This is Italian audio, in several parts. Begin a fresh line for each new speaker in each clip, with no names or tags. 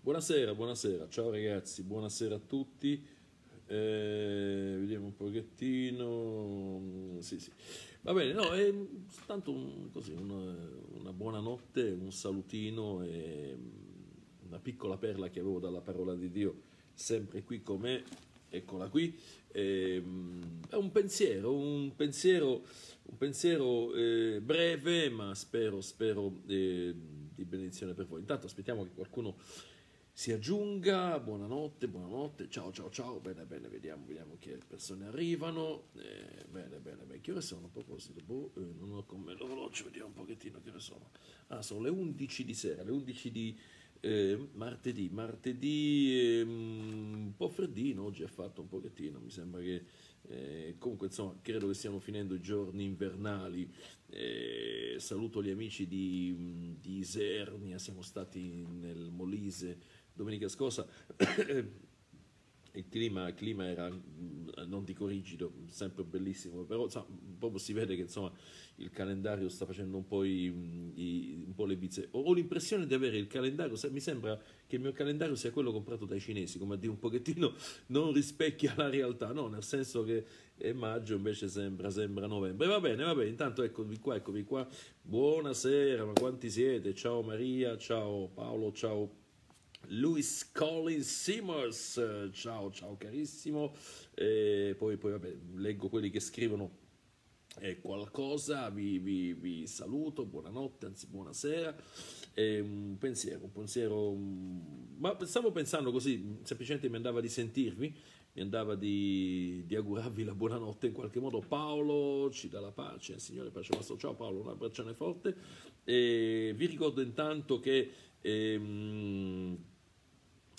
Buonasera, buonasera, ciao ragazzi, buonasera a tutti. Eh, vediamo un pochettino. Mm, sì, sì. Va bene, no, è tanto un, così, una, una buona un salutino e mm, una piccola perla che avevo dalla parola di Dio, sempre qui con me, eccola qui. Eh, è un pensiero, un pensiero, un pensiero eh, breve, ma spero, spero eh, di benedizione per voi. Intanto aspettiamo che qualcuno si aggiunga. Buonanotte, buonanotte, ciao ciao ciao, bene bene, vediamo, vediamo che persone arrivano. Eh, bene bene, bene, che ore sono a proposito? Boh, eh, non ho con me lo veloce, vediamo un pochettino che ore sono. Ah, sono le 11 di sera, le 11 di eh, martedì, martedì ehm, un po' freddino, oggi ha fatto un pochettino, mi sembra che... Eh, comunque, insomma, credo che stiamo finendo i giorni invernali. Eh, saluto gli amici di, di Isernia, siamo stati nel Molise domenica scorsa il clima, il clima, era, mm, non dico rigido, sempre bellissimo, però sa, proprio si vede che insomma, il calendario sta facendo un po', i, i, un po le bizze. Ho, ho l'impressione di avere il calendario, mi sembra che il mio calendario sia quello comprato dai cinesi, come a dire un pochettino non rispecchia la realtà, no? nel senso che è maggio invece sembra, sembra novembre. Va bene, va bene, intanto eccovi qua, eccovi qua, buonasera, ma quanti siete? Ciao Maria, ciao Paolo, ciao Louis Collins Simmers, ciao ciao carissimo, e poi, poi vabbè, leggo quelli che scrivono eh, qualcosa, vi, vi, vi, saluto, buonanotte, anzi buonasera, eh, un mm, pensiero, un pensiero, mm, ma stavo pensando così, mm, semplicemente mi andava di sentirvi, mi andava di, di augurarvi la buonanotte in qualche modo, Paolo ci dà la pace, Signore pace ciao Paolo, un abbraccione forte, e vi ricordo intanto che e, ehm,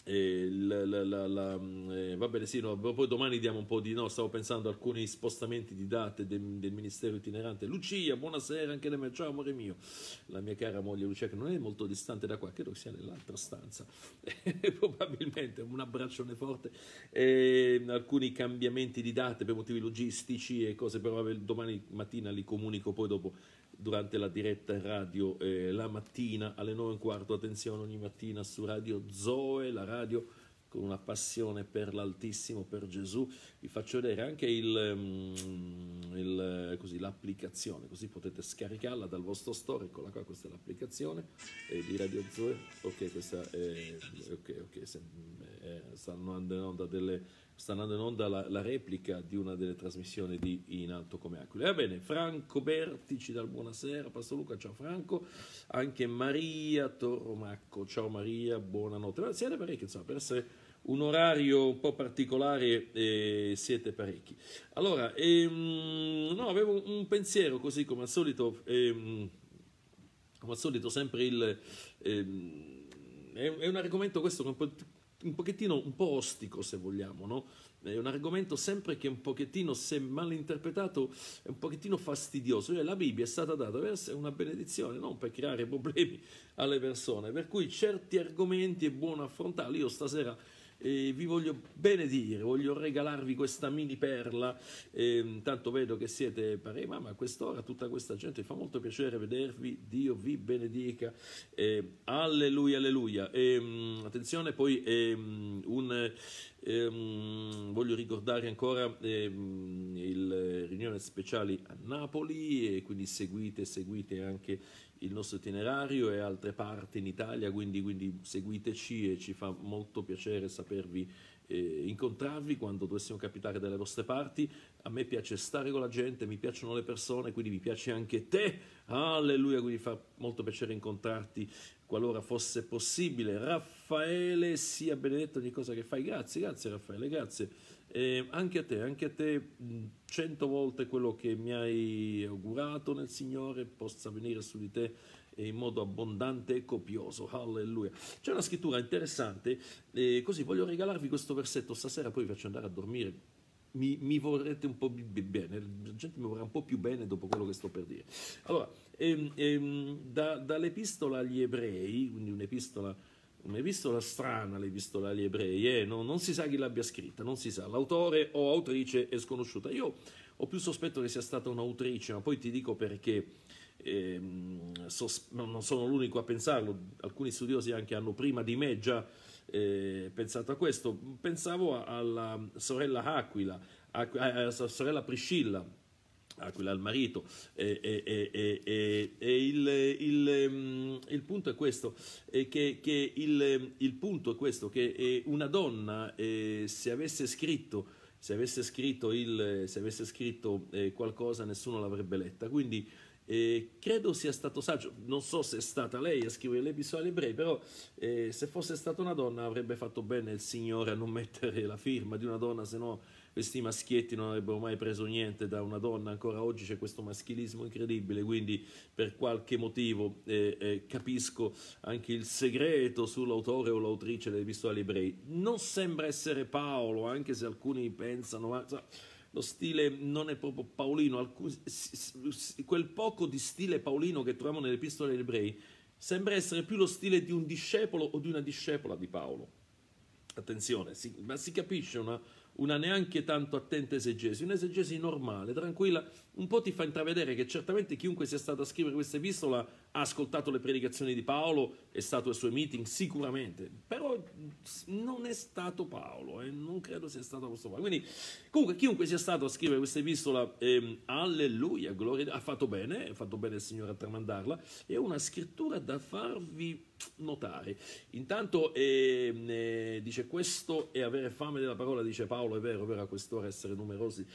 e eh, la, la, la, mm, eh, va bene, sì, no, boh, poi domani diamo un po' di no. Stavo pensando a alcuni spostamenti di date del, del ministero itinerante. Lucia, buonasera anche da me. Ciao, amore mio. La mia cara moglie Lucia, che non è molto distante da qua, credo che sia nell'altra stanza, probabilmente. Un abbraccione forte. E, ehm, alcuni cambiamenti di date per motivi logistici e cose, però vabbè, domani mattina li comunico poi dopo durante la diretta in radio eh, la mattina alle 9 e un quarto. attenzione ogni mattina su Radio Zoe, la radio con una passione per l'Altissimo, per Gesù. Vi faccio vedere anche il, mm, il, eh, così, l'applicazione, così potete scaricarla dal vostro store. Eccola qua, questa è l'applicazione eh, di Radio Zoe. Ok, questa è, ok, ok, se, eh, stanno andando in onda delle sta andando in onda la, la, replica di una delle trasmissioni di In Alto come Aquile. Va bene, Franco Berti ci dà il buonasera, Pastor Luca, ciao Franco, anche Maria Torromacco, ciao Maria, buonanotte. siete parecchi, insomma, per essere un orario un po' particolare eh, siete parecchi. Allora, ehm, no, avevo un pensiero così come al solito, ehm, come al solito sempre il... Ehm, è un argomento questo che un po' un pochettino un po' ostico se vogliamo, no? È un argomento sempre che un pochettino, se mal interpretato, è un pochettino fastidioso. Cioè, la Bibbia è stata data per essere una benedizione, non per creare problemi alle persone. Per cui certi argomenti è buono affrontarli. Io stasera e vi voglio benedire, voglio regalarvi questa mini perla, e, ehm, tanto vedo che siete parema, ma a quest'ora tutta questa gente fa molto piacere vedervi, Dio vi benedica, e, ehm, alleluia, alleluia. E, ehm, attenzione, poi un... Ehm, voglio ricordare ancora ehm, il riunione speciale a Napoli e quindi seguite, seguite anche il nostro itinerario e altre parti in Italia, quindi, quindi seguiteci e ci fa molto piacere sapervi eh, incontrarvi quando dovessimo capitare dalle vostre parti. A me piace stare con la gente, mi piacciono le persone, quindi mi piace anche te. Alleluia, quindi fa molto piacere incontrarti qualora fosse possibile. Raffaele, sia benedetto ogni cosa che fai. Grazie, grazie Raffaele, grazie. Eh, anche a te, anche a te cento volte quello che mi hai augurato nel Signore possa venire su di te in modo abbondante e copioso. Alleluia. C'è una scrittura interessante, e così voglio regalarvi questo versetto stasera, poi vi faccio andare a dormire. Mi, mi, vorrete un po' bene, la gente mi vorrà un po' più bene dopo quello che sto per dire. Allora, ehm, ehm, da, dall'epistola agli ebrei, quindi un'epistola l'epistola strana, l'epistola agli ebrei, eh? non, non, si sa chi l'abbia scritta, non si sa, l'autore o autrice è sconosciuta. Io ho più sospetto che sia stata un'autrice, ma poi ti dico perché eh, sos- non sono l'unico a pensarlo, alcuni studiosi anche hanno prima di me già eh, pensato a questo. Pensavo alla sorella Aquila, a, a, a sorella Priscilla, a quella al marito. E, e, e, e il, il, il, punto è questo, che, che eh, il, il, punto è questo, che una donna eh, se avesse scritto, se avesse scritto, se avesse scritto eh, qualcosa nessuno l'avrebbe letta, quindi eh, credo sia stato saggio, non so se è stata lei a scrivere le epistole ebrei, però eh, se fosse stata una donna avrebbe fatto bene il Signore a non mettere la firma di una donna, se no questi maschietti non avrebbero mai preso niente da una donna, ancora oggi c'è questo maschilismo incredibile, quindi per qualche motivo eh, eh capisco anche il segreto sull'autore o l'autrice delle epistole ebrei. Non sembra essere Paolo, anche se alcuni pensano... Ma, lo stile non è proprio paolino, alcun, quel poco di stile paolino che troviamo nelle epistole agli ebrei sembra essere più lo stile di un discepolo o di una discepola di Paolo. Attenzione, si, ma si capisce una, una neanche tanto attenta esegesi, un'esegesi normale, tranquilla, un po' ti fa intravedere che certamente chiunque sia stato a scrivere questa epistola ha ascoltato le predicazioni di Paolo, è stato ai suoi meeting sicuramente, però non è stato Paolo eh, non credo sia stato questo Paolo. Quindi comunque chiunque sia stato a scrivere questa epistola, eh, alleluia, gloria, ha fatto bene, ha fatto bene il Signore a tramandarla, è una scrittura da farvi notare. Intanto ehm, eh, dice questo è avere fame della parola, dice Paolo, è vero, è vero, a quest'ora essere numerosi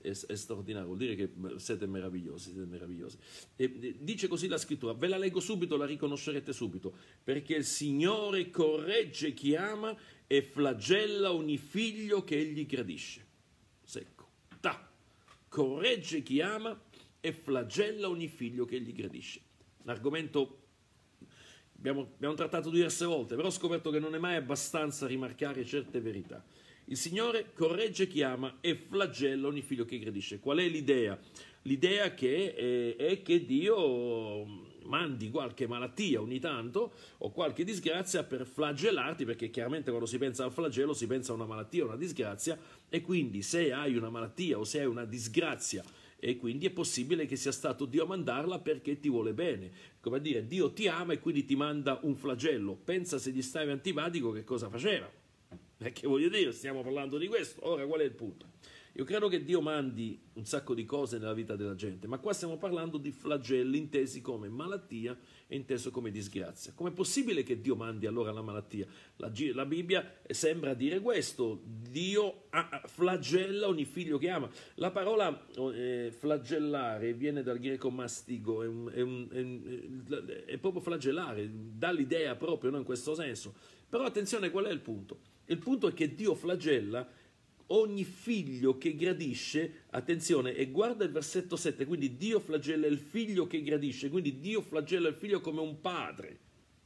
è, è straordinario, vuol dire che siete meravigliosi, siete meravigliosi. E, dice così la scrittura, ve la leggo subito, la riconoscerete subito, perché il Signore corregge chi ama e flagella ogni figlio che egli gradisce. Secco, ta, corregge chi ama e flagella ogni figlio che egli gradisce. Un argomento abbiamo, abbiamo trattato diverse volte, però ho scoperto che non è mai abbastanza rimarcare certe verità. Il Signore corregge chi ama e flagella ogni figlio che gredisce. Qual è l'idea? L'idea che è, eh, è che Dio mandi qualche malattia ogni tanto o qualche disgrazia per flagellarti, perché chiaramente quando si pensa al flagello si pensa a una malattia o una disgrazia, e quindi se hai una malattia o se hai una disgrazia, e quindi è possibile che sia stato Dio a mandarla perché ti vuole bene. Come a dire, Dio ti ama e quindi ti manda un flagello. Pensa se gli stavi antipatico che cosa faceva perché voglio dire, stiamo parlando di questo. Ora, qual è il punto? Io credo che Dio mandi un sacco di cose nella vita della gente, ma qua stiamo parlando di flagelli intesi come malattia e inteso come disgrazia. Com'è possibile che Dio mandi allora la malattia? La, la Bibbia sembra dire questo, Dio ah, ah, flagella ogni figlio che ama. La parola oh, eh, flagellare viene dal greco mastigo, è, un, è, un, è, è proprio flagellare, dà l'idea proprio no, in questo senso. Però attenzione qual è il punto? Il punto è che Dio flagella ogni figlio che gradisce, attenzione, e guarda il versetto 7, quindi Dio flagella il figlio che gradisce, quindi Dio flagella il figlio come un padre.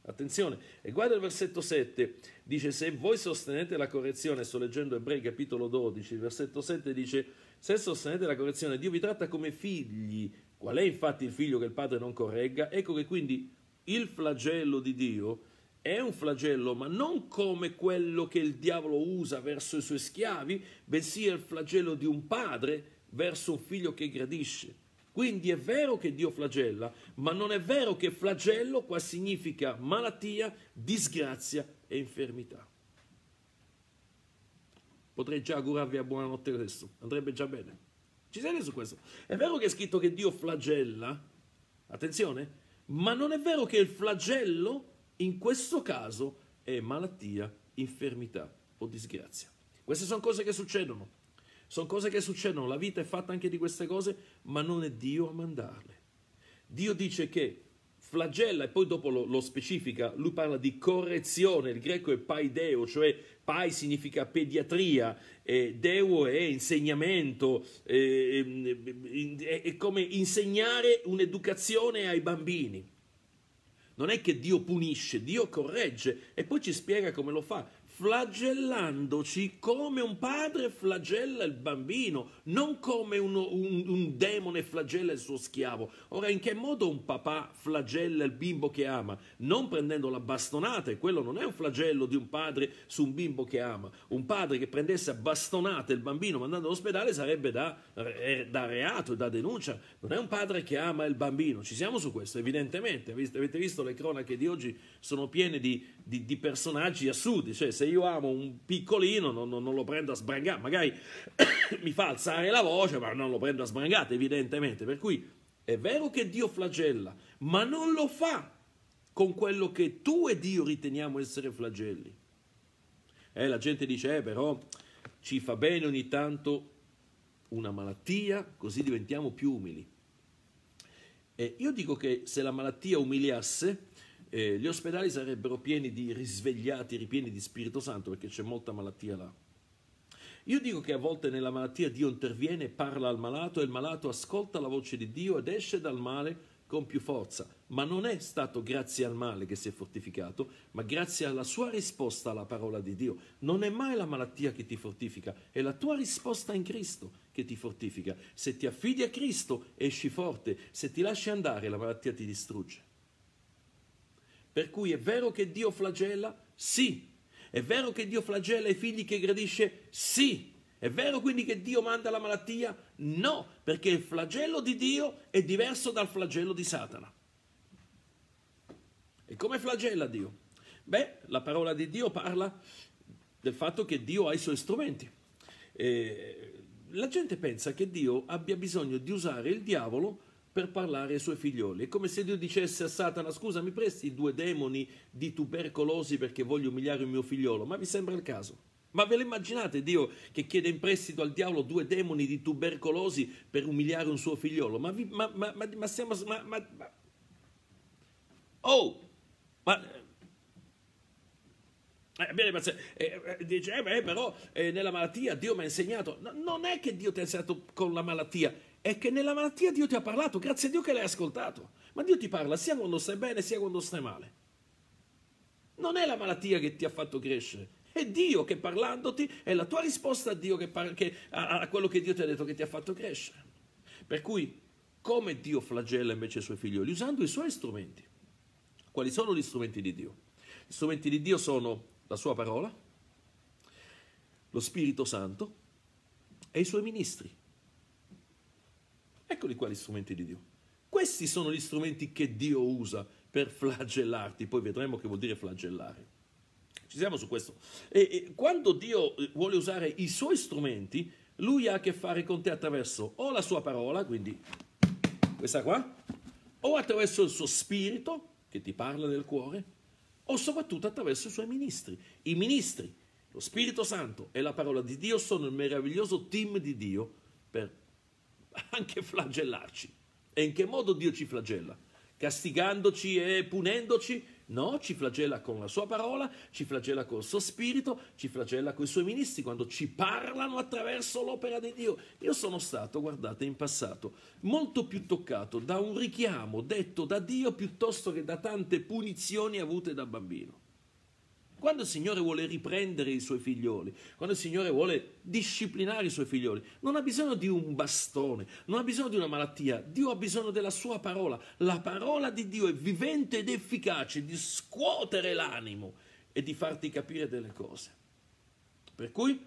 Attenzione, e guarda il versetto 7, dice se voi sostenete la correzione, sto leggendo Ebrei capitolo 12, il versetto 7 dice se sostenete la correzione, Dio vi tratta come figli, qual è infatti il figlio che il padre non corregga? Ecco che quindi il flagello di Dio è un flagello, ma non come quello che il diavolo usa verso i suoi schiavi, bensì è il flagello di un padre verso un figlio che gradisce. Quindi è vero che Dio flagella, ma non è vero che flagello qua significa malattia, disgrazia e infermità. Potrei già augurarvi a buonanotte adesso, andrebbe già bene. Ci siete su questo? È vero che è scritto che Dio flagella, attenzione, ma non è vero che il flagello in questo caso è malattia, infermità o disgrazia. Queste sono cose che succedono. Sono cose che succedono. La vita è fatta anche di queste cose, ma non è Dio a mandarle. Dio dice che flagella e poi dopo lo, lo, specifica, lui parla di correzione, il greco è paideo, cioè pai significa pediatria, e deo è insegnamento, eh, è, è come insegnare un'educazione ai bambini. Non è che Dio punisce, Dio corregge e poi ci spiega come lo fa flagellandoci come un padre flagella il bambino, non come uno, un, un, demone flagella il suo schiavo. Ora, in che modo un papà flagella il bimbo che ama? Non prendendo la bastonata, e quello non è un flagello di un padre su un bimbo che ama. Un padre che prendesse a bastonate il bambino mandando all'ospedale sarebbe da, eh, da reato da denuncia. Non è un padre che ama il bambino. Ci siamo su questo, evidentemente. Avete visto le cronache di oggi sono piene di, di, di personaggi assurdi, cioè se se io amo un piccolino non, non, non lo prendo a sbrangare, magari mi fa alzare la voce, ma non lo prendo a sbrangare, evidentemente, per cui è vero che Dio flagella, ma non lo fa con quello che tu e Dio riteniamo essere flagelli. Eh, la gente dice, eh, però ci fa bene ogni tanto una malattia, così diventiamo più umili. E io dico che se la malattia umiliasse, eh, gli ospedali sarebbero pieni di risvegliati, ripieni di Spirito Santo perché c'è molta malattia là. Io dico che a volte nella malattia Dio interviene, parla al malato e il malato ascolta la voce di Dio ed esce dal male con più forza, ma non è stato grazie al male che si è fortificato, ma grazie alla sua risposta alla parola di Dio. Non è mai la malattia che ti fortifica, è la tua risposta in Cristo che ti fortifica. Se ti affidi a Cristo esci forte, se ti lasci andare la malattia ti distrugge. Per cui è vero che Dio flagella? Sì. È vero che Dio flagella i figli che gradisce? Sì. È vero quindi che Dio manda la malattia? No, perché il flagello di Dio è diverso dal flagello di Satana. E come flagella Dio? Beh, la parola di Dio parla del fatto che Dio ha i suoi strumenti. E la gente pensa che Dio abbia bisogno di usare il diavolo per parlare ai suoi figlioli. È come se Dio dicesse a Satana, scusa, mi presti due demoni di tubercolosi perché voglio umiliare il mio figliolo? Ma vi sembra il caso? Ma ve lo immaginate Dio che chiede in prestito al diavolo due demoni di tubercolosi per umiliare un suo figliolo? Ma, vi, ma, ma, ma, ma stiamo... Ma, ma, ma... Oh! Ma... Eh, bene, eh, eh, dice, eh, beh, però eh, nella malattia Dio mi ha insegnato. No, non è che Dio ti ha insegnato con la malattia, è che nella malattia Dio ti ha parlato, grazie a Dio che l'hai ascoltato. Ma Dio ti parla sia quando stai bene sia quando stai male. Non è la malattia che ti ha fatto crescere, è Dio che parlandoti è la tua risposta a Dio che, par- che a, a quello che Dio ti ha detto che ti ha fatto crescere. Per cui, come Dio flagella invece i suoi figlioli? Usando i suoi strumenti. Quali sono gli strumenti di Dio? Gli strumenti di Dio sono la sua parola, lo Spirito Santo e i suoi ministri. Eccoli qua gli strumenti di Dio. Questi sono gli strumenti che Dio usa per flagellarti, poi vedremo che vuol dire flagellare. Ci siamo su questo. E, e, quando Dio eh, vuole usare i suoi strumenti, lui ha a che fare con te attraverso o la sua parola, quindi questa qua, o attraverso il suo spirito, che ti parla nel cuore, o soprattutto attraverso i suoi ministri. I ministri, lo Spirito Santo e la parola di Dio sono il meraviglioso team di Dio per anche flagellarci. E in che modo Dio ci flagella? Castigandoci e punendoci? No, ci flagella con la sua parola, ci flagella col suo spirito, ci flagella con i suoi ministri quando ci parlano attraverso l'opera di Dio. Io sono stato, guardate, in passato molto più toccato da un richiamo detto da Dio piuttosto che da tante punizioni avute da bambino. Quando il Signore vuole riprendere i suoi figlioli, quando il Signore vuole disciplinare i suoi figlioli, non ha bisogno di un bastone, non ha bisogno di una malattia, Dio ha bisogno della sua parola. La parola di Dio è vivente ed efficace di scuotere l'animo e di farti capire delle cose. Per cui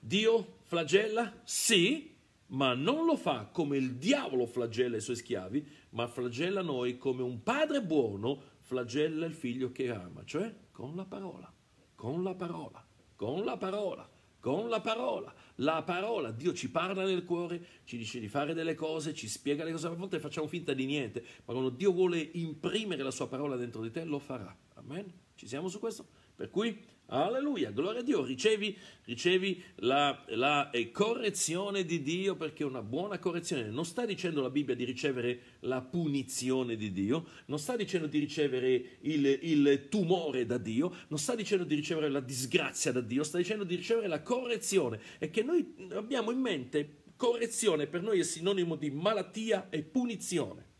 Dio flagella, sì, ma non lo fa come il diavolo flagella i suoi schiavi, ma flagella noi come un padre buono flagella il figlio che ama, cioè con la parola, con la parola, con la parola, con la parola. La parola, Dio ci parla nel cuore, ci dice di fare delle cose, ci spiega le cose, a volte facciamo finta di niente, ma quando Dio vuole imprimere la sua parola dentro di te, lo farà. Amen? Ci siamo su questo? Per cui Alleluia, gloria a Dio, ricevi, ricevi la, la eh, correzione di Dio perché è una buona correzione. Non sta dicendo la Bibbia di ricevere la punizione di Dio, non sta dicendo di ricevere il, il tumore da Dio, non sta dicendo di ricevere la disgrazia da Dio, sta dicendo di ricevere la correzione e che noi abbiamo in mente correzione per noi è sinonimo di malattia e punizione.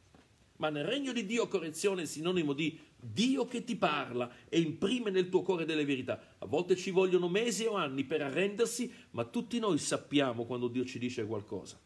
Ma nel regno di Dio correzione è sinonimo di Dio che ti parla e imprime nel tuo cuore delle verità. A volte ci vogliono mesi o anni per arrendersi, ma tutti noi sappiamo quando Dio ci dice qualcosa.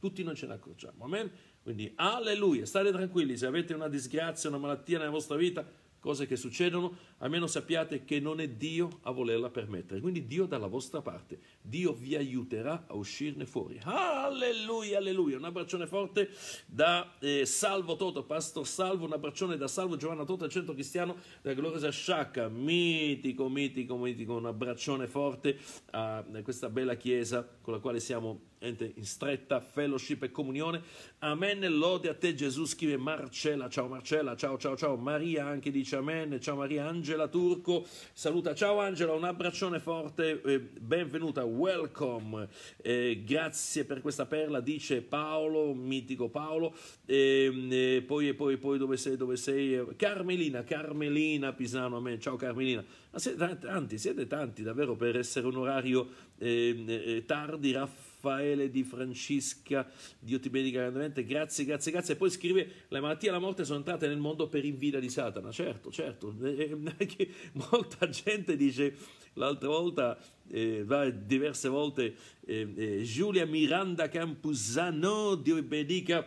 Tutti noi ce ne accorgiamo. Amen? Quindi alleluia, state tranquilli, se avete una disgrazia, una malattia nella vostra vita, cose che succedono, almeno sappiate che non è Dio a volerla permettere. Quindi Dio dalla vostra parte, Dio vi aiuterà a uscirne fuori. Alleluia, alleluia. Un abbraccione forte da eh, Salvo Toto, Pastor Salvo, un abbraccione da Salvo Giovanna Toto, centro cristiano da gloriosa Sciacca. Mitico, mitico, mitico, un abbraccione forte a questa bella chiesa con la quale siamo in stretta fellowship e comunione. Amen, lode a te Gesù, scrive Marcella, ciao Marcella, ciao ciao ciao, Maria anche dice amen, ciao Maria, Angela Turco, saluta, ciao Angela, un abbraccione forte, benvenuta, welcome, eh, grazie per questa perla, dice Paolo, mitico Paolo, ehm, eh, poi, poi, poi dove sei, dove sei, Carmelina, Carmelina Pisano, amen, ciao Carmelina ma siete tanti, siete tanti davvero per essere un orario ehm, eh, tardi, Raffaele Di Francesca, Dio ti benedica grandemente, grazie, grazie, grazie, e poi scrive la malattia e la morte sono entrate nel mondo per invidia di Satana, certo, certo, eh, eh molta gente dice l'altra volta, eh, diverse volte, ehm, eh, Giulia Miranda Campusano, Dio benedica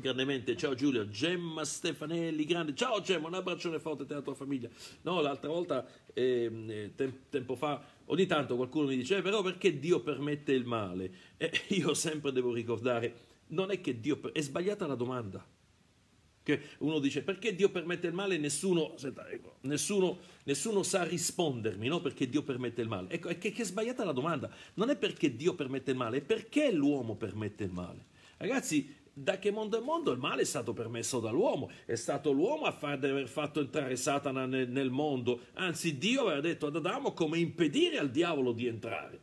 grandemente. Ciao Giulio, Gemma Stefanelli, grande. Ciao Gemma, un abbraccione forte te e alla tua famiglia. No, l'altra volta, ehm, eh, tem- tempo fa, ogni tanto qualcuno mi dice, eh, però perché Dio permette il male? E eh, io sempre devo ricordare, non è che Dio... è sbagliata la domanda. Che uno dice, perché Dio permette il male? Nessuno, senta, ecco, nessuno, nessuno sa rispondermi, no? Perché Dio permette il male. Ecco, è che, che è sbagliata la domanda. Non è perché Dio permette il male, è perché l'uomo permette il male. Ragazzi, da che mondo è mondo il male è stato permesso dall'uomo, è stato l'uomo a far, aver fatto entrare Satana nel, nel mondo, anzi Dio aveva detto ad Adamo come impedire al diavolo di entrare.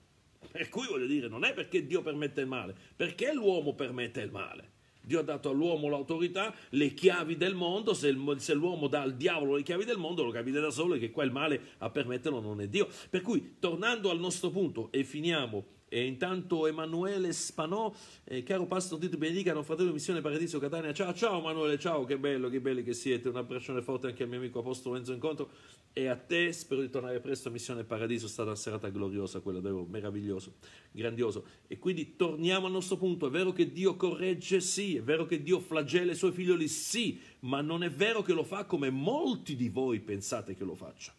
Per cui voglio dire, non è perché Dio permette il male, perché l'uomo permette il male. Dio ha dato all'uomo l'autorità, le chiavi del mondo, se, il, se l'uomo dà al diavolo le chiavi del mondo lo capite da solo che quel male a permetterlo non è Dio. Per cui, tornando al nostro punto e finiamo e intanto Emanuele Spanò, eh, caro pastor Tito non fratello di Missione Paradiso Catania. Ciao, ciao Emanuele, ciao, che bello, che belli che siete. Un abbraccione forte anche al mio amico Apostolo Enzo Incontro e a te. Spero di tornare presto a Missione Paradiso. È stata una serata gloriosa quella, davvero meravigliosa, grandiosa. E quindi torniamo al nostro punto. È vero che Dio corregge, sì. È vero che Dio flagella i suoi figlioli, sì. Ma non è vero che lo fa come molti di voi pensate che lo faccia.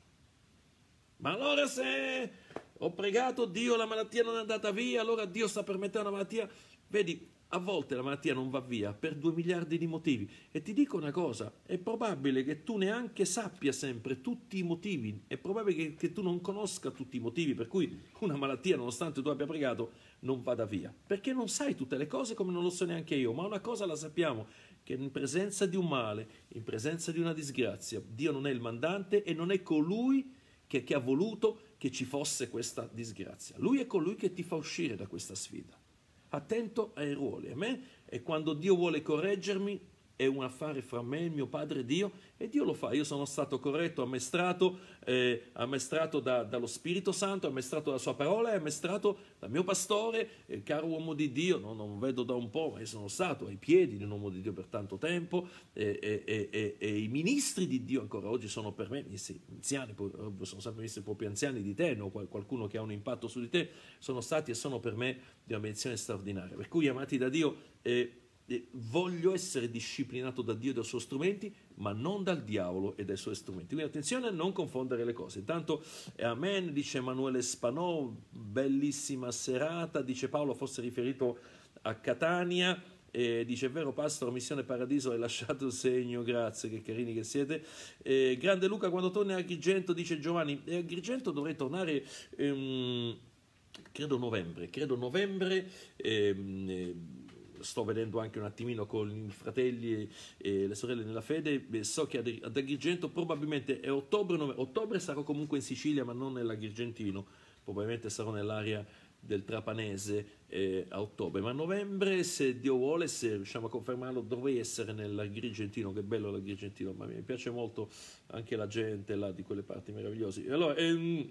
Ma allora se ho pregato Dio, la malattia non è andata via, allora Dio sta per mettere malattia. Vedi, a volte la malattia non va via per due miliardi di motivi. E ti dico una cosa, è probabile che tu neanche sappia sempre tutti i motivi, è probabile che, che tu non conosca tutti i motivi per cui una malattia, nonostante tu abbia pregato, non vada via. Perché non sai tutte le cose come non lo so neanche io, ma una cosa la sappiamo, che in presenza di un male, in presenza di una disgrazia, Dio non è il mandante e non è colui che che, che ha voluto che ci fosse questa disgrazia. Lui è colui che ti fa uscire da questa sfida. Attento ai ruoli. A me e quando Dio vuole correggermi è un affare fra me e mio padre Dio e Dio lo fa. Io sono stato corretto, ammestrato, eh, ammestrato da, dallo Spirito Santo, ammestrato dalla sua parola e ammestrato dal mio pastore, il eh, caro uomo di Dio, no, non vedo da un po', ma io sono stato ai piedi di un uomo di Dio per tanto tempo e, e, e, e i ministri di Dio ancora oggi sono per me, sì, anziani, oh, sono sempre ministri proprio anziani di te, no? qualcuno che ha un impatto su di te, sono stati e sono per me di una benedizione straordinaria. Per cui amati da Dio... Eh, voglio essere disciplinato da Dio e dai suoi strumenti, ma non dal diavolo e dai suoi strumenti. Quindi attenzione a non confondere le cose. Intanto, eh, amen, dice Emanuele Spanò, bellissima serata, dice Paolo, fosse riferito a Catania. Eh, dice, è vero Pastor, Missione Paradiso hai lasciato il segno, grazie, che carini che siete. Eh, grande Luca, quando torni a Agrigento, dice Giovanni, a Agrigento dovrei tornare... Ehm, credo novembre, credo novembre, ehm, sto vedendo anche un attimino con i fratelli e, le sorelle nella fede, so che ad Agrigento probabilmente è ottobre, nove, ottobre sarò comunque in Sicilia ma non nell'Agrigentino, probabilmente sarò nell'area del Trapanese eh, a ottobre, ma a novembre, se Dio vuole, se riusciamo a confermarlo, dovrei essere nell'Agrigentino, che bello l'Agrigentino, ma mi piace molto anche la gente là di quelle parti meravigliose. Allora, ehm,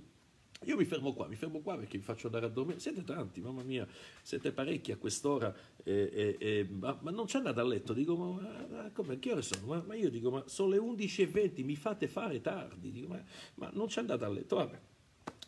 io mi fermo qua, mi fermo qua perché vi faccio andare a dormire. Siete tanti, mamma mia, siete parecchi a quest'ora, eh, eh, ma, ma, non c'è andata a letto. Dico, ma, ma come, che ore sono? Ma, ma, io dico, ma sono le 11.20, mi fate fare tardi. Dico, ma, non c'è andata a letto, vabbè.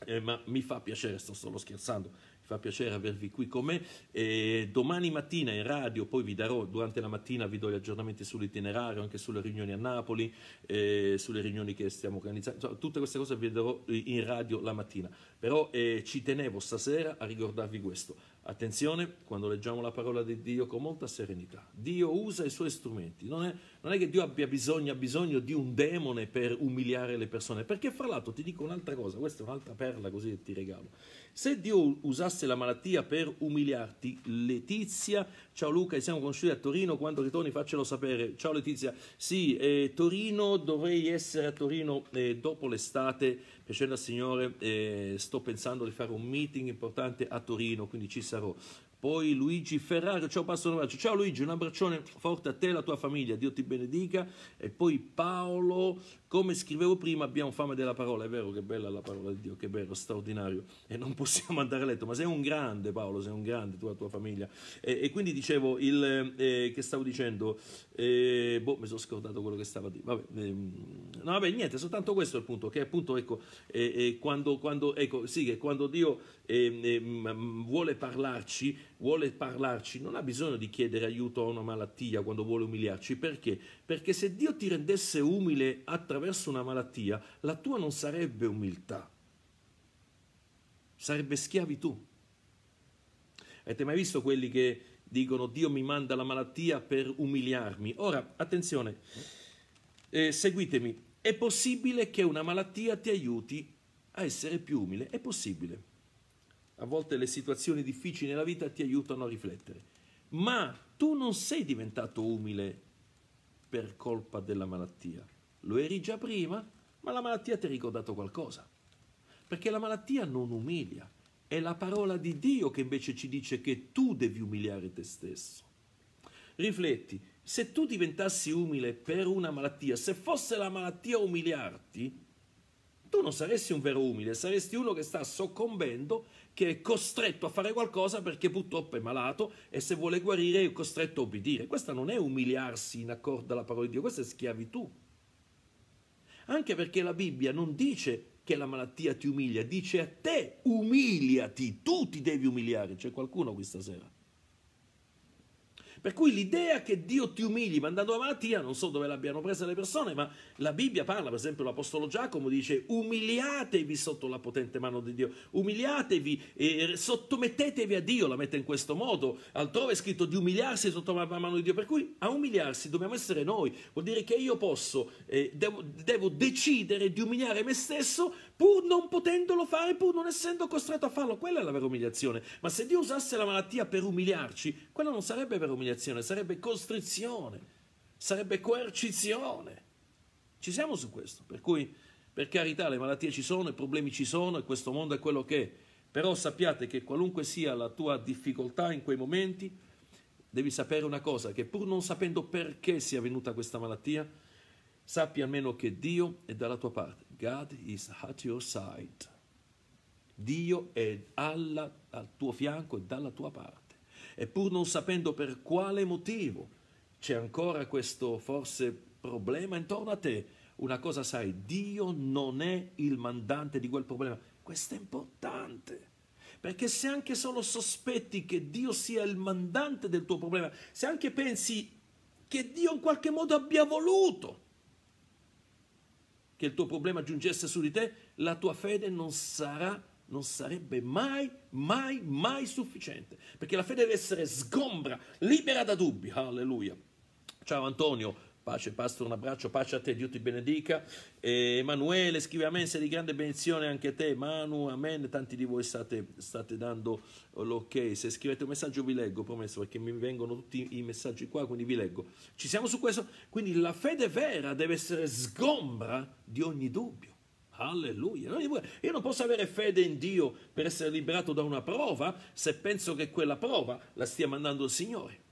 Eh, ma mi fa piacere, sto solo scherzando fa piacere avervi qui con me. E domani mattina in radio, poi vi darò, durante la mattina vi do gli aggiornamenti sull'itinerario, anche sulle riunioni a Napoli, eh, sulle riunioni che stiamo organizzando, Insomma, tutte queste cose vi darò in radio la mattina. Però eh, ci tenevo stasera a ricordarvi questo. Attenzione, quando leggiamo la parola di Dio con molta serenità, Dio usa i suoi strumenti, non è non è che Dio abbia bisogno, bisogno di un demone per umiliare le persone, perché fra l'altro ti dico un'altra cosa, questa è un'altra perla così che ti regalo. Se Dio usasse la malattia per umiliarti, Letizia, ciao Luca, siamo conosciuti a Torino, quando ritorni faccelo sapere. Ciao Letizia, sì, eh, Torino, dovrei essere a Torino eh, dopo l'estate, piacendo al Signore, eh, sto pensando di fare un meeting importante a Torino, quindi ci sarò poi Luigi Ferraro, ciao Pastor Novaccio, ciao Luigi, un abbraccione forte a te e alla tua famiglia, Dio ti benedica, e poi Paolo, come scrivevo prima, abbiamo fame della parola, è vero che bella la parola di Dio, che bello, straordinario, e non possiamo andare a letto, ma sei un grande Paolo, sei un grande, tu e la tua famiglia, e, e quindi dicevo, il, eh, che stavo dicendo, eh, boh, mi sono scordato quello che stavo a vabbè, eh, no vabbè, niente, soltanto questo è il punto, che appunto, ecco, eh, eh, quando, quando, ecco, sì, che quando Dio ehm, vuole parlarci, vuole parlarci, non ha bisogno di chiedere aiuto a una malattia quando vuole umiliarci, perché? Perché se Dio ti rendesse umile attraverso una malattia, la tua non sarebbe umiltà, sarebbe schiavitù. Avete mai visto quelli che dicono Dio mi manda la malattia per umiliarmi? Ora, attenzione, eh, seguitemi, è possibile che una malattia ti aiuti a essere più umile, è possibile. A volte le situazioni difficili nella vita ti aiutano a riflettere. Ma tu non sei diventato umile per colpa della malattia. Lo eri già prima, ma la malattia ti ha ricordato qualcosa. Perché la malattia non umilia. È la parola di Dio che invece ci dice che tu devi umiliare te stesso. Rifletti, se tu diventassi umile per una malattia, se fosse la malattia a umiliarti, tu non saresti un vero umile, saresti uno che sta soccombendo che è costretto a fare qualcosa perché purtroppo è malato e se vuole guarire è costretto a obbedire. Questa non è umiliarsi in accordo alla parola di Dio, questa è schiavitù. Anche perché la Bibbia non dice che la malattia ti umilia, dice a te umiliati, tu ti devi umiliare. C'è qualcuno qui stasera? Per cui l'idea che Dio ti umili mandando a Mattia, non so dove l'abbiano presa le persone, ma la Bibbia parla, per esempio l'Apostolo Giacomo dice umiliatevi sotto la potente mano di Dio, umiliatevi, e sottomettetevi a Dio, la mette in questo modo, altrove è scritto di umiliarsi sotto la mano di Dio, per cui a umiliarsi dobbiamo essere noi, vuol dire che io posso, eh, devo, devo decidere di umiliare me stesso pur non potendolo fare, pur non essendo costretto a farlo. Quella è la vera umiliazione. Ma se Dio usasse la malattia per umiliarci, quella non sarebbe vera umiliazione, sarebbe costrizione, sarebbe coercizione. Ci siamo su questo. Per cui, per carità, le malattie ci sono, i problemi ci sono, e questo mondo è quello che è. Però sappiate che qualunque sia la tua difficoltà in quei momenti, devi sapere una cosa, che pur non sapendo perché sia venuta questa malattia, sappi almeno che Dio è dalla tua parte God is at your side. Dio è alla, al tuo fianco e dalla tua parte. E pur non sapendo per quale motivo c'è ancora questo forse problema intorno a te, una cosa sai, Dio non è il mandante di quel problema. Questo è importante. Perché se anche solo sospetti che Dio sia il mandante del tuo problema, se anche pensi che Dio in qualche modo abbia voluto che il tuo problema giungesse su di te, la tua fede non sarà, non sarebbe mai, mai, mai sufficiente. Perché la fede deve essere sgombra, libera da dubbi. Alleluia. Ciao Antonio, Pace, Pastor, un abbraccio, pace a te, Dio ti benedica. E Emanuele scrive Amen, sei di grande benedizione anche a te, Manu, Amen. Tanti di voi state, state dando l'ok. Se scrivete un messaggio vi leggo, promesso, perché mi vengono tutti i messaggi qua, quindi vi leggo. Ci siamo su questo? Quindi la fede vera deve essere sgombra di ogni dubbio. Alleluia. Io non posso avere fede in Dio per essere liberato da una prova se penso che quella prova la stia mandando il Signore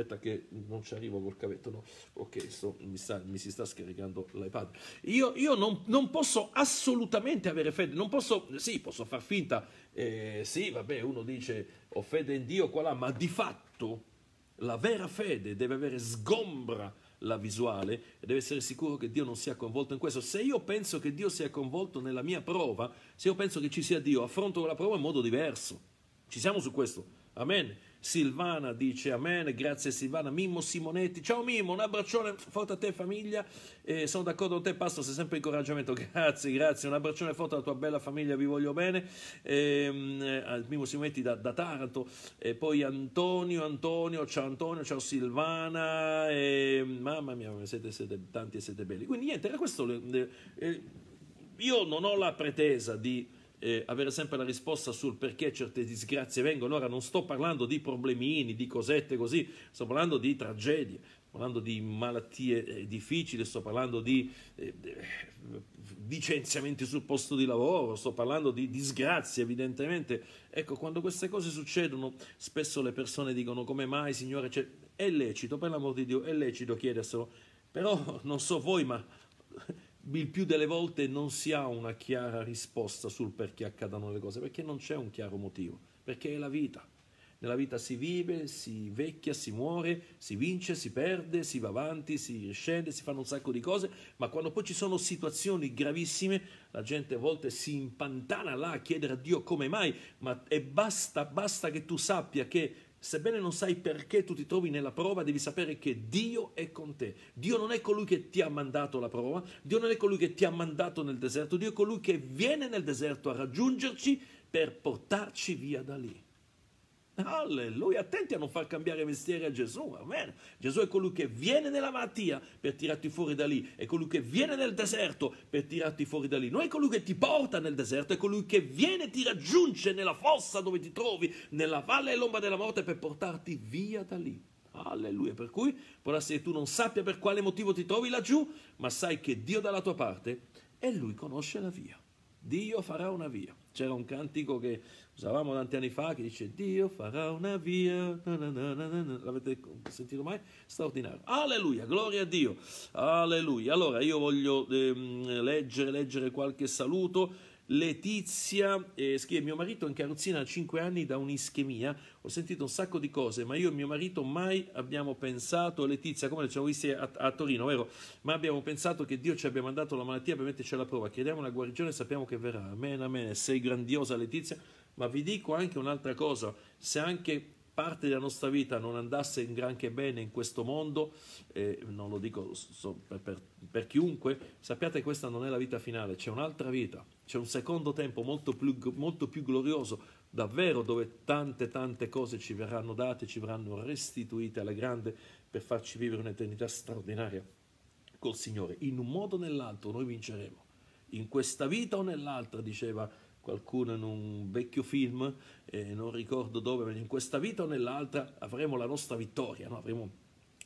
aspetta che non ci arrivo col cavetto, no, ok, sto, mi, sta, mi, si sta scaricando l'iPad. Io, io non, non, posso assolutamente avere fede, non posso, sì, posso far finta, eh, sì, vabbè, uno dice ho fede in Dio qua là, ma di fatto la vera fede deve avere sgombra la visuale e deve essere sicuro che Dio non sia coinvolto in questo. Se io penso che Dio sia coinvolto nella mia prova, se io penso che ci sia Dio, affronto la prova in modo diverso. Ci siamo su questo. Amen. Silvana dice amen, grazie Silvana, Mimmo Simonetti, ciao Mimmo, un abbraccione forte a te famiglia, eh, sono d'accordo con te Pastor, sei sempre incoraggiamento, grazie, grazie, un abbraccione forte alla tua bella famiglia, vi voglio bene, ehm, eh, Mimmo Simonetti da, da Taranto, poi Antonio, Antonio, ciao Antonio, ciao Silvana, ehm, mamma mia, siete, siete, tanti e siete belli, quindi niente, era questo, eh, io non ho la pretesa di eh, avere sempre la risposta sul perché certe disgrazie vengono. Ora non sto parlando di problemini, di cosette così, sto parlando di tragedie, sto parlando di malattie eh, difficili, sto parlando di eh, licenziamenti sul posto di lavoro, sto parlando di disgrazie evidentemente. Ecco, quando queste cose succedono, spesso le persone dicono come mai, signore, cioè, è lecito, per l'amor di Dio, è lecito chiederselo. Però non so voi, ma il più delle volte non si ha una chiara risposta sul perché accadano le cose, perché non c'è un chiaro motivo, perché è la vita. Nella vita si vive, si vecchia, si muore, si vince, si perde, si va avanti, si scende, si fanno un sacco di cose, ma quando poi ci sono situazioni gravissime, la gente a volte si impantana là a chiedere a Dio come mai, ma basta, basta che tu sappia che Sebbene non sai perché tu ti trovi nella prova, devi sapere che Dio è con te. Dio non è colui che ti ha mandato la prova, Dio non è colui che ti ha mandato nel deserto, Dio è colui che viene nel deserto a raggiungerci per portarci via da lì. Alleluia, attenti a non far cambiare mestiere a Gesù, amen. Gesù è colui che viene nella malattia per tirarti fuori da lì, è colui che viene nel deserto per tirarti fuori da lì, non è colui che ti porta nel deserto, è colui che viene e ti raggiunge nella fossa dove ti trovi, nella valle e l'ombra della morte per portarti via da lì. Alleluia, per cui può essere che tu non sappia per quale motivo ti trovi laggiù, ma sai che Dio dalla tua parte e Lui conosce la via. Dio farà una via. C'era un cantico che usavamo tanti anni fa che dice Dio farà una via. L'avete sentito mai? Straordinario. Alleluia, gloria a Dio. Alleluia. Allora io voglio ehm, leggere, leggere qualche saluto. Letizia eh, scrive: Mio marito è in carrozzina da 5 anni da un'ischemia. Ho sentito un sacco di cose, ma io e mio marito mai abbiamo pensato. Letizia, come le siamo visti a, a, Torino, vero? Ma abbiamo pensato che Dio ci abbia mandato la malattia per metterci alla prova. Chiediamo una guarigione e sappiamo che verrà. Amen, amen. Sei grandiosa, Letizia. Ma vi dico anche un'altra cosa: se anche parte della nostra vita non andasse in granché bene in questo mondo, eh, non lo dico so, per, per, per chiunque, sappiate che questa non è la vita finale, c'è un'altra vita c'è un secondo tempo molto più, molto più, glorioso, davvero dove tante tante cose ci verranno date, ci verranno restituite alla grande per farci vivere un'eternità straordinaria col Signore. In un modo o nell'altro noi vinceremo, in questa vita o nell'altra, diceva qualcuno in un vecchio film, eh, non ricordo dove, ma in questa vita o nell'altra avremo la nostra vittoria, no? avremo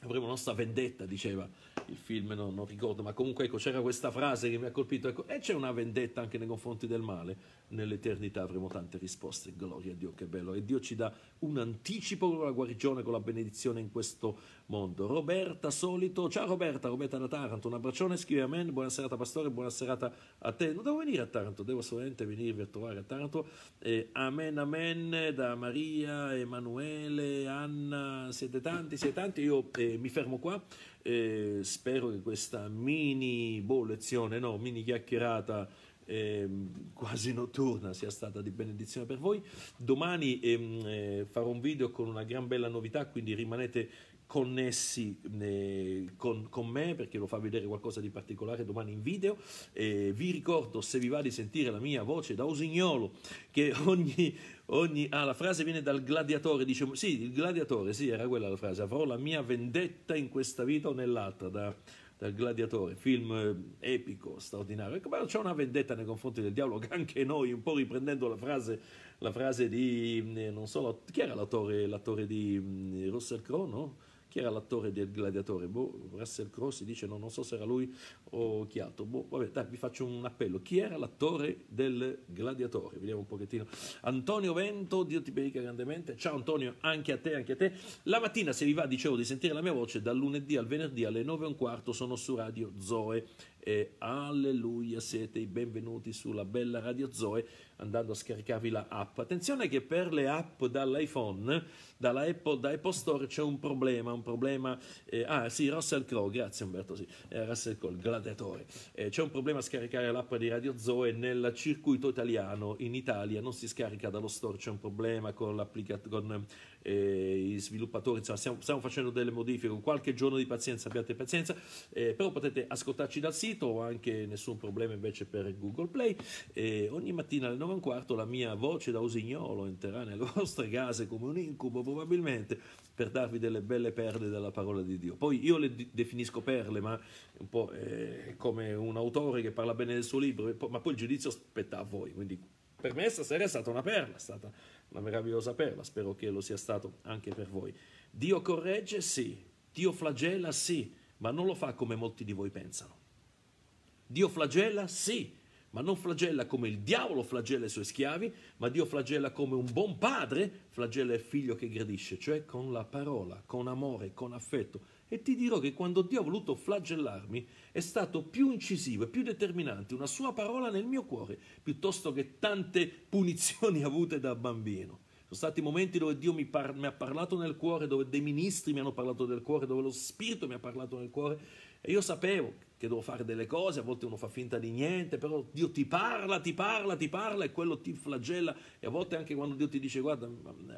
avremo la nostra vendetta, diceva il film, no, non ricordo, ma comunque ecco, c'era questa frase che mi ha colpito, ecco, e c'è una vendetta anche nei confronti del male, nell'eternità avremo tante risposte, gloria a Dio che bello, e Dio ci dà un anticipo con la guarigione, con la benedizione in questo mondo. Roberta Solito, ciao Roberta, Roberta da Taranto, un abbraccione, scrive a me, buonasera pastore, buonasera a te. Non devo venire a Taranto, devo solamente venirvi a trovare a Taranto. Eh, amen, amen, da Maria, Emanuele, Anna, siete tanti, siete tanti, io eh, mi fermo qua. Eh, spero che questa mini boh, lezione, no, mini chiacchierata ehm, quasi notturna sia stata di benedizione per voi. Domani ehm, eh, farò un video con una gran bella novità, quindi rimanete connessi eh, con, con, me perché lo fa vedere qualcosa di particolare domani in video. e vi ricordo, se vi va di sentire la mia voce da usignolo, che ogni, ogni... Ah, la frase viene dal gladiatore, dice... Sì, il gladiatore, sì, era quella la frase. Avrò la mia vendetta in questa vita o nell'altra, da, dal gladiatore, film eh, epico, straordinario. Ecco, Ma c'è una vendetta nei confronti del diavolo che anche noi, un po' riprendendo la frase, la frase di... Eh, non so, chi era l'attore, l'attore di mm, Russell Crowe, no? Chi era l'attore del Gladiatore? Boh, Russell Crowe si dice, no, non so se era lui o chi altro. Boh, vabbè, dai, vi faccio un appello. Chi era l'attore del Gladiatore? Vediamo un pochettino. Antonio Vento, Dio ti benedica grandemente. Ciao Antonio, anche a te, anche a te. La mattina, se vi va, dicevo di sentire la mia voce, dal lunedì al venerdì alle 9 e un quarto sono su Radio Zoe. E alleluia, siete i benvenuti sulla bella Radio Zoe andando a scaricarvi la app. Attenzione che per le app dall'iPhone, dalla Apple, da Apple Store c'è un problema, un problema, eh, ah sì, Russell Crowe, grazie Umberto, sì, eh, Russell Crowe, gladiatore, eh, c'è un problema a scaricare l'app di Radio Zoe nel circuito italiano, in Italia non si scarica dallo store, c'è un problema con l'applicazione, eh, i sviluppatori, insomma stiamo, stiamo, facendo delle modifiche, con qualche giorno di pazienza, abbiate pazienza, eh, però potete ascoltarci dal sito, anche nessun problema invece per Google Play, eh, ogni mattina alle 9 suonava un quarto, la mia voce da usignolo entrerà nelle vostre case come un incubo probabilmente per darvi delle belle perle della parola di Dio. Poi io le definisco perle, ma un po' eh, come un autore che parla bene del suo libro, ma poi il giudizio spetta a voi, quindi per me stasera è stata una perla, è stata una meravigliosa perla, spero che lo sia stato anche per voi. Dio corregge? Sì. Dio flagella? Sì, ma non lo fa come molti di voi pensano. Dio flagella? Sì, ma non flagella come il diavolo flagella i suoi schiavi, ma Dio flagella come un buon padre flagella il figlio che gradisce, cioè con la parola, con amore, con affetto. E ti dirò che quando Dio ha voluto flagellarmi è stato più incisivo e più determinante una sua parola nel mio cuore, piuttosto che tante punizioni avute da bambino. Sono stati momenti dove Dio mi, par- mi, ha parlato nel cuore, dove dei ministri mi hanno parlato del cuore, dove lo Spirito mi ha parlato nel cuore e io sapevo che devo fare delle cose, a volte uno fa finta di niente, però Dio ti parla, ti parla, ti parla e quello ti flagella e a volte anche quando Dio ti dice guarda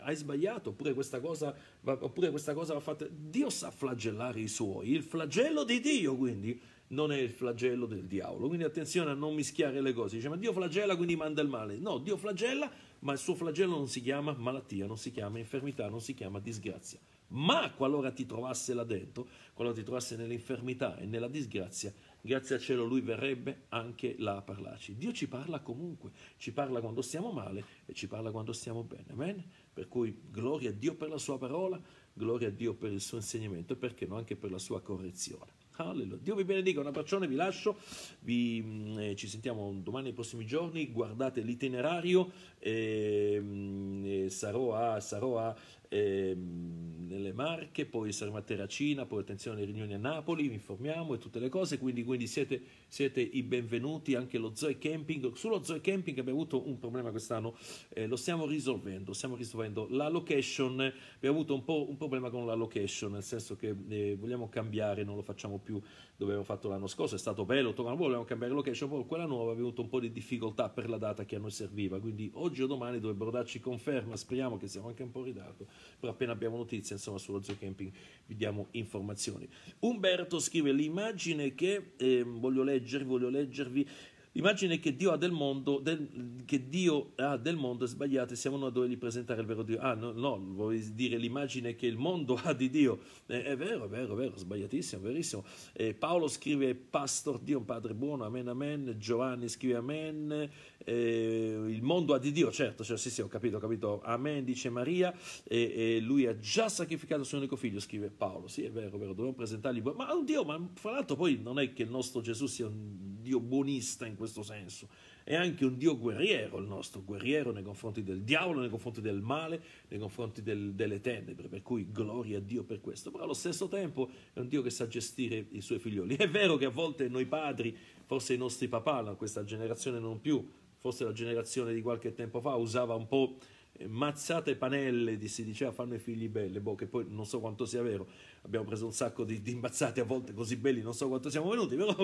hai sbagliato oppure questa cosa, oppure questa cosa va fatta, Dio sa flagellare i suoi, il flagello di Dio quindi non è il flagello del diavolo, quindi attenzione a non mischiare le cose, dice ma Dio flagella quindi manda il male, no Dio flagella ma il suo flagello non si chiama malattia, non si chiama infermità, non si chiama disgrazia ma qualora ti trovasse là dentro, qualora ti trovasse nell'infermità e nella disgrazia, grazie al cielo lui verrebbe anche là a parlarci. Dio ci parla comunque, ci parla quando stiamo male e ci parla quando stiamo bene. Amen? Per cui gloria a Dio per la sua parola, gloria a Dio per il suo insegnamento e perché no anche per la sua correzione. Alleluia. Dio vi benedica, un abbraccione, vi lascio, vi, mm, eh, ci sentiamo domani nei prossimi giorni, guardate l'itinerario, eh, sarò a, sarò a ehm, nelle Marche, poi saremo Sarmatera Cina, poi attenzione alle riunioni a Napoli, vi informiamo e tutte le cose, quindi, quindi siete, siete, i benvenuti anche lo Zoe Camping, sullo Zoe Camping abbiamo avuto un problema quest'anno, eh, lo stiamo risolvendo, stiamo risolvendo la location, abbiamo avuto un po' un problema con la location, nel senso che eh, vogliamo cambiare, non lo facciamo più dove abbiamo fatto l'anno scorso, è stato bello, tornavo, volevamo cambiare location, poi quella nuova è venuta un po' di difficoltà per la data che a noi serviva, quindi oggi o domani dovrebbero darci conferma, speriamo che siamo anche un po' in ritardo, però appena abbiamo notizie insomma sullo zoo camping vi diamo informazioni. Umberto scrive l'immagine che eh, voglio leggere, voglio leggervi, L'immagine che Dio ha del mondo, del, che Dio ha del mondo è sbagliata e siamo noi a dovergli presentare il vero Dio. Ah, no, no, vuoi dire l'immagine che il mondo ha di Dio. Eh, è vero, è vero, è vero, sbagliatissimo, verissimo. Eh, Paolo scrive, Pastor Dio, un padre buono, amen, amen. Giovanni scrive, amen. Eh, il mondo ha di Dio, certo, cioè, sì, sì, ho capito, ho capito. Amen, dice Maria. E, lui ha già sacrificato il suo unico figlio, scrive Paolo. Sì, è vero, è vero, dobbiamo presentargli. Ma un Dio, ma fra l'altro poi non è che il nostro Gesù sia un Dio buonista in questo questo senso. È anche un Dio guerriero il nostro, guerriero nei confronti del diavolo, nei confronti del male, nei confronti del, delle tenebre, per cui gloria a Dio per questo. Però allo stesso tempo è un Dio che sa gestire i suoi figlioli. È vero che a volte noi padri, forse i nostri papà, questa generazione non più, forse la generazione di qualche tempo fa, usava un po' mazzate panelle di, si diceva fanno i figli belli, boh, che poi non so quanto sia vero, abbiamo preso un sacco di, di imbazzati a volte così belli, non so quanto siamo venuti, però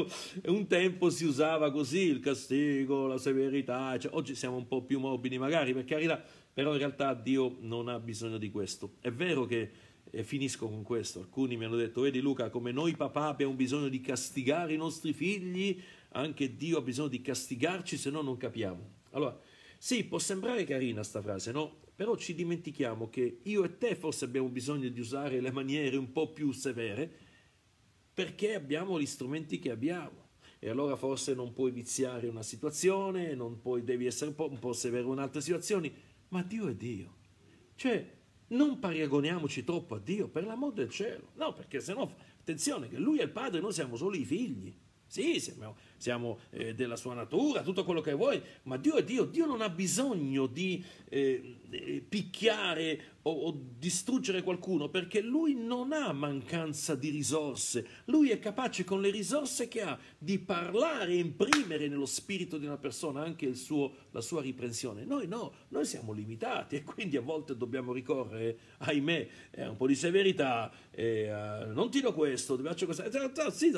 un tempo si usava così il castigo, la severità, cioè, oggi siamo un po' più morbidi magari, per carità, però in realtà Dio non ha bisogno di questo. È vero che, e finisco con questo, alcuni mi hanno detto, vedi Luca, come noi papà abbiamo bisogno di castigare i nostri figli, anche Dio ha bisogno di castigarci, se no non capiamo. Allora, sì, può sembrare carina sta frase, no? Però ci dimentichiamo che io e te forse abbiamo bisogno di usare le maniere un po' più severe perché abbiamo gli strumenti che abbiamo. E allora forse non puoi viziare una situazione, non puoi, devi essere un po', un po severo in altre situazioni, ma Dio è Dio. Cioè, non paragoniamoci troppo a Dio, per l'amor del cielo. No, perché sennò, attenzione, che Lui è il Padre, noi siamo solo i figli. Sì, siamo, siamo eh, della sua natura, tutto quello che vuoi, ma Dio è Dio, Dio non ha bisogno di eh, picchiare o, o distruggere qualcuno perché lui non ha mancanza di risorse, lui è capace con le risorse che ha di parlare e imprimere nello spirito di una persona anche suo, la sua riprensione. Noi no, noi siamo limitati e quindi a volte dobbiamo ricorrere, ahimè, eh, a un po' di severità, eh, non do questo, ti faccio questa,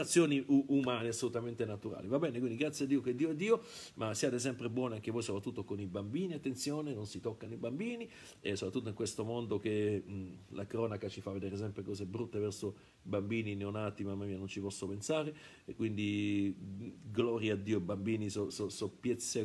azioni umane assolutamente naturali. Va bene, quindi grazie a Dio che Dio è Dio, ma siate sempre buoni anche voi, soprattutto con i bambini, attenzione, non si toccano i bambini, e soprattutto in questo mondo che mh, la cronaca ci fa vedere sempre cose brutte verso bambini neonati, mamma mia, non ci posso pensare, e quindi gloria a Dio, bambini so, so, so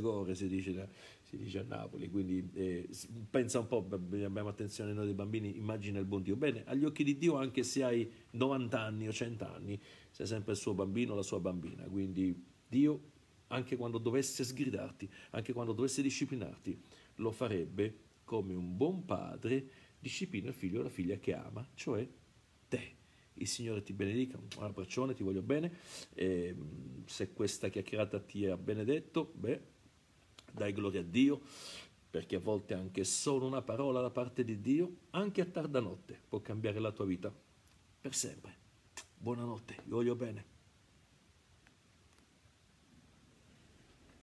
gore, si dice si dice a Napoli, quindi eh, pensa un po', abbiamo attenzione noi dei bambini, immagina il buon Dio. Bene, agli occhi di Dio anche se hai 90 anni o 100 anni, sei sempre il suo bambino o la sua bambina, quindi Dio, anche quando dovesse sgridarti, anche quando dovesse disciplinarti, lo farebbe come un buon padre disciplina il figlio o la figlia che ama, cioè te. Il Signore ti benedica, un abbraccione, ti voglio bene. E ehm, se questa chiacchierata ti ha benedetto, beh, dai gloria a Dio, perché a volte anche solo una parola da parte di Dio, anche a tarda notte, può cambiare la tua vita per sempre. Buonanotte, vi voglio bene.